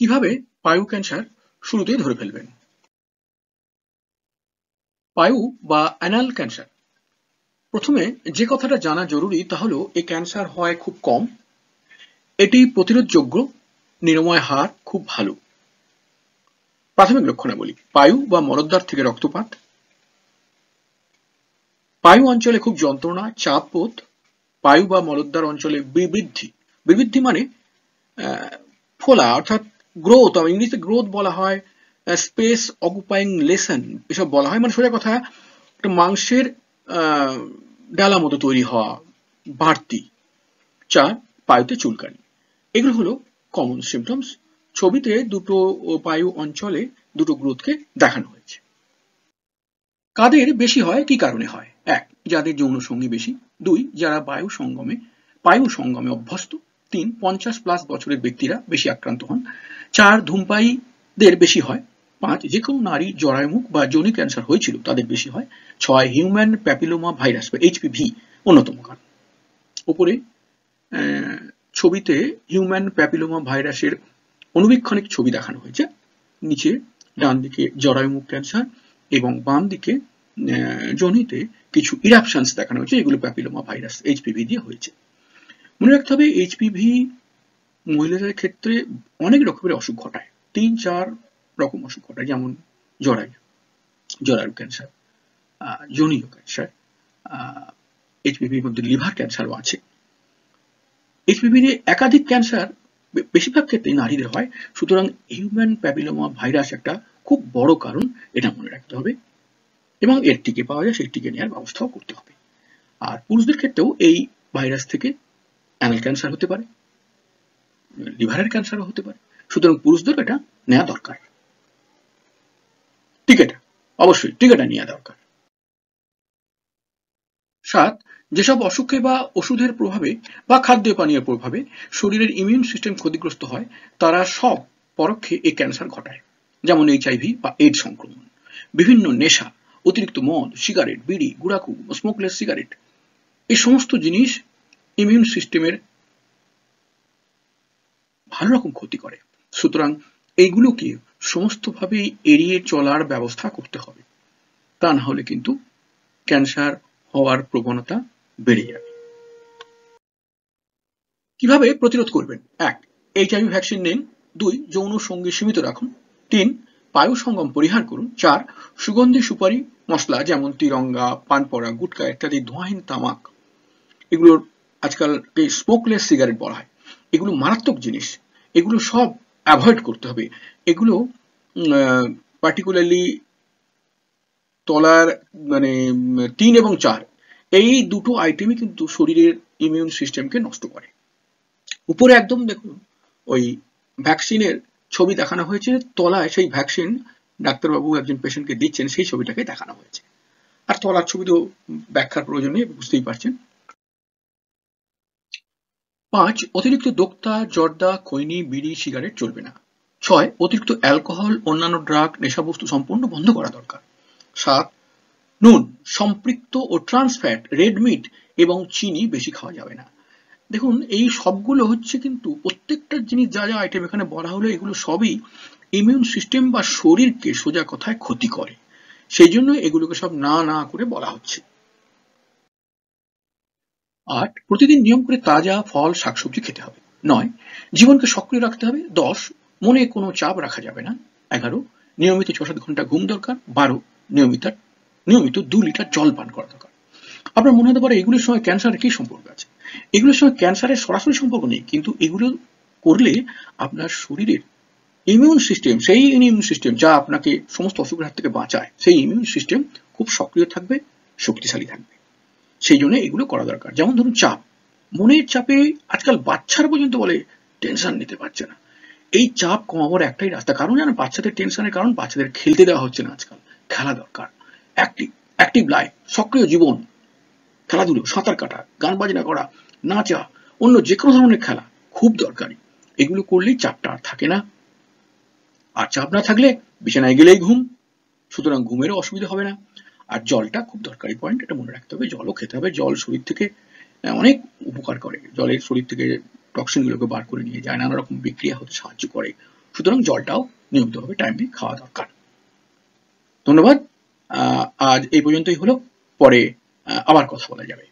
কিভাবে পায়ু ক্যান্সার শুরুতেই ধরে ফেলবেন পায়ু বা অ্যানাল ক্যান্সার প্রথমে যে কথাটা জানা জরুরি তা হলো এই ক্যান্সার হয় খুব কম এটি প্রতিরোধযোগ্য নিরময় হার খুব ভালো প্রাথমিক বলি পায়ু বা মরদ্দার থেকে রক্তপাত পায়ু অঞ্চলে খুব যন্ত্রণা চাপ পোত পায়ু বা মলদ্দার অঞ্চলে বিবৃদ্ধি বিবৃদ্ধি মানে ফোলা অর্থাৎ গ্রোথ ইংলিশে গ্রোথ বলা হয় স্পেস অকুপাইং লেসন এসব বলা হয় মানে সোজা কথা একটা মাংসের ডালা মতো তৈরি হওয়া বাড়তি চার পায়ুতে চুলকানি এগুলো হলো কমন সিমটমস ছবিতে দুটো পায়ু অঞ্চলে দুটো গ্রোথকে দেখানো হয়েছে কাদের বেশি হয় কি কারণে হয় এক যাদের যৌন সঙ্গী বেশি দুই যারা বায়ু সঙ্গমে পায়ু সঙ্গমে অভ্যস্ত তিন পঞ্চাশ প্লাস বছরের ব্যক্তিরা বেশি আক্রান্ত হন চার ধূমপায়ীদের বেশি হয় পাঁচ যে কোনো নারী জরায়ুমুখ বা যোনি ক্যান্সার হয়েছিল তাদের বেশি হয় ছয় হিউম্যান প্যাপিলোমা ভাইরাস বা এইচপিভি অন্যতম কারণ ওপরে ছবিতে হিউম্যান প্যাপিলোমা ভাইরাসের অনুবীক্ষণিক ছবি দেখানো হয়েছে নিচে ডান দিকে জরায়ুমুখ ক্যান্সার এবং বাম দিকে জনিতে কিছু ইরাপশনস দেখানো হয়েছে এগুলো প্যাপিলোমা ভাইরাস এইচপিভি দিয়ে হয়েছে মনে রাখতে হবে এইচপিভি মহিলাদের ক্ষেত্রে অনেক রকমের অসুখ ঘটায় তিন চার রকম অসুখ ঘটায় যেমন জরায়ু জরায়ু ক্যান্সার জনীয় ক্যান্সার এইচপিভির মধ্যে লিভার ক্যান্সারও আছে এইচপিভির একাধিক ক্যান্সার বেশিরভাগ ক্ষেত্রেই নারীদের হয় সুতরাং হিউম্যান প্যাবিলোমা ভাইরাস একটা খুব বড় কারণ এটা মনে রাখতে হবে এবং এর টিকে পাওয়া যায় সেই টিকে নেওয়ার ব্যবস্থাও করতে হবে আর পুরুষদের ক্ষেত্রেও এই ভাইরাস থেকে অ্যানাল ক্যান্সার হতে পারে লিভারের ক্যান্সারও হতে পারে সুতরাং পুরুষদের এটা নেওয়া দরকার টিকাটা অবশ্যই টিকাটা নেওয়া দরকার সাত যেসব অসুখে বা ওষুধের প্রভাবে বা খাদ্য পানীয় প্রভাবে শরীরের ইমিউন সিস্টেম ক্ষতিগ্রস্ত হয় তারা সব পরোক্ষে এই ক্যান্সার ঘটায় যেমন এইচআইভি বা এইড সংক্রমণ বিভিন্ন নেশা অতিরিক্ত মদ সিগারেট বিড়ি গুড়াকু স্মোকলেস সিগারেট এই সমস্ত জিনিস ইমিউন সিস্টেমের ভালো রকম ক্ষতি করে সুতরাং এইগুলোকে সমস্তভাবে এড়িয়ে চলার ব্যবস্থা করতে হবে তা না হলে কিন্তু ক্যান্সার হওয়ার প্রবণতা বেড়ে যাবে কিভাবে প্রতিরোধ করবেন এক এইচআইভি ভ্যাকসিন নিন দুই যৌন সঙ্গী সীমিত রাখুন তিন বায়ু সঙ্গম পরিহার করুন চার সুগন্ধি সুপারি মশলা যেমন তিরঙ্গা পানপড়া গুটকা ইত্যাদি ধোঁয়াহীন তামাক এগুলোর আজকাল স্মোকলেস সিগারেট বলা হয় এগুলো মারাত্মক জিনিস এগুলো সব অ্যাভয়েড করতে হবে এগুলো পার্টিকুলারলি তলার মানে তিন এবং চার এই দুটো আইটেমই কিন্তু শরীরের ইমিউন সিস্টেমকে নষ্ট করে উপরে একদম দেখুন ওই ভ্যাকসিনের ছবি দেখানো হয়েছে তলায় সেই ভ্যাকসিন ডাক্তারবাবু একজন পেশেন্টকে দিচ্ছেন সেই ছবিটাকে দেখানো হয়েছে আর তলার ছবি তো ব্যাখ্যার প্রয়োজন নেই বুঝতেই পারছেন পাঁচ অতিরিক্ত দোক্তা জর্দা খৈনি বিড়ি সিগারেট চলবে না ছয় অতিরিক্ত অ্যালকোহল অন্যান্য ড্রাগ নেশাবস্তু সম্পূর্ণ বন্ধ করা দরকার সাত নুন সম্পৃক্ত ও ট্রান্সফ্যাট রেড মিট এবং চিনি বেশি খাওয়া যাবে না দেখুন এই সবগুলো হচ্ছে কিন্তু প্রত্যেকটা জিনিস যা যা আইটেম এখানে বলা হলো এগুলো সবই ইমিউন সিস্টেম বা শরীরকে সোজা কথায় ক্ষতি করে সেই জন্য এগুলোকে সব না না করে বলা হচ্ছে আট প্রতিদিন নিয়ম করে তাজা ফল শাকসবজি খেতে হবে নয় জীবনকে সক্রিয় রাখতে হবে দশ মনে কোনো চাপ রাখা যাবে না এগারো নিয়মিত ছ সাত ঘন্টা ঘুম দরকার বারো নিয়মিত নিয়মিত দু লিটার জল পান করা দরকার আপনার মনে হতে পারে এগুলোর সঙ্গে ক্যান্সারের কি সম্পর্ক আছে এগুলোর সঙ্গে ক্যান্সারের সরাসরি সম্পর্ক নেই কিন্তু এগুলো করলে আপনার শরীরের ইমিউন সিস্টেম সেই ইমিউন সিস্টেম যা আপনাকে সমস্ত অসুখের হাত থেকে বাঁচায় সেই ইমিউন সিস্টেম খুব সক্রিয় থাকবে শক্তিশালী থাকবে সেই জন্য এগুলো করা দরকার যেমন ধরুন চাপ মনের চাপে আজকাল বাচ্চারা পর্যন্ত বলে টেনশন নিতে পারছে না এই চাপ কমাবার একটাই রাস্তা কারণ জানো বাচ্চাদের টেনশনের কারণ বাচ্চাদের খেলতে দেওয়া হচ্ছে না আজকাল খেলা দরকার অ্যাক্টিভ অ্যাক্টিভ লাইফ সক্রিয় জীবন খেলাধুলো সাঁতার কাটা গান বাজনা করা নাচা অন্য যে কোনো ধরনের খেলা খুব দরকারি এগুলো করলেই চাপটা আর থাকে না আর চাপ না থাকলে বিছানায় গেলেই ঘুম সুতরাং ঘুমেরও অসুবিধা হবে না আর জলটা খুব দরকারি পয়েন্ট এটা মনে রাখতে হবে জলও খেতে হবে জল শরীর থেকে অনেক উপকার করে জলের শরীর থেকে টক্সিনগুলোকে বার করে নিয়ে যায় নানা রকম বিক্রিয়া হতে সাহায্য করে সুতরাং জলটাও নিয়মিতভাবে টাইমলি খাওয়া দরকার ধন্যবাদ আজ এই পর্যন্তই হলো পরে আবার কথা বলা যাবে